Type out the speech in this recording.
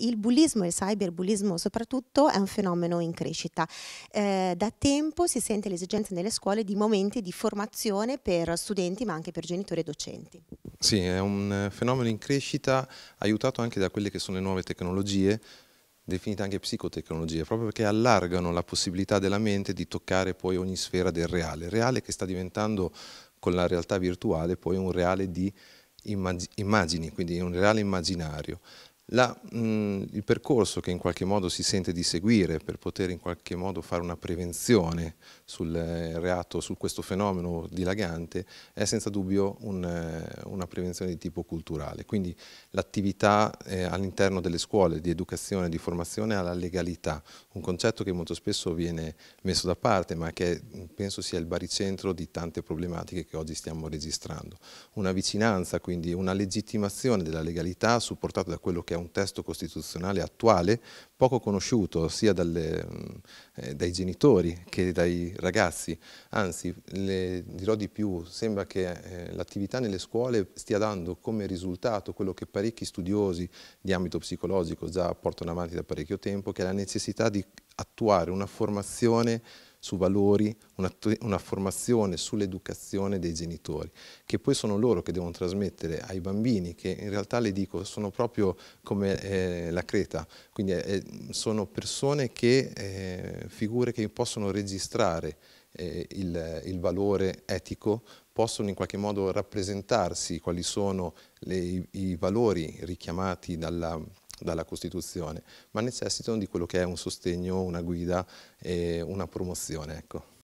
il bullismo e il cyberbullismo soprattutto è un fenomeno in crescita. Eh, da tempo si sente l'esigenza nelle scuole di momenti di formazione per studenti ma anche per genitori e docenti. Sì, è un eh, fenomeno in crescita aiutato anche da quelle che sono le nuove tecnologie definite anche psicotecnologie, proprio perché allargano la possibilità della mente di toccare poi ogni sfera del reale, reale che sta diventando con la realtà virtuale poi un reale di immagini, quindi un reale immaginario. La, mh, mm, il percorso che in qualche modo si sente di seguire per poter in qualche modo fare una prevenzione sul eh, reato, su questo fenomeno dilagante, è senza dubbio un, eh, una prevenzione di tipo culturale. Quindi l'attività eh, all'interno delle scuole di educazione e di formazione alla legalità, un concetto che molto spesso viene messo da parte ma che mm, penso sia il baricentro di tante problematiche che oggi stiamo registrando. Una vicinanza, quindi una legittimazione della legalità supportata da quello che è un testo costituzionale attuale poco conosciuto sia dalle, eh, dai genitori che dai ragazzi, anzi le, dirò di più, sembra che eh, l'attività nelle scuole stia dando come risultato quello che parecchi studiosi di ambito psicologico già portano avanti da parecchio tempo, che è la necessità di attuare una formazione su valori, una, una formazione sull'educazione dei genitori, che poi sono loro che devono trasmettere ai bambini, che in realtà le dico sono proprio come eh, la creta, quindi eh, sono persone che, eh, figure che possono registrare eh, il, il valore etico, possono in qualche modo rappresentarsi quali sono le, i valori richiamati dalla dalla Costituzione, ma necessitano di quello che è un sostegno, una guida e una promozione. Ecco.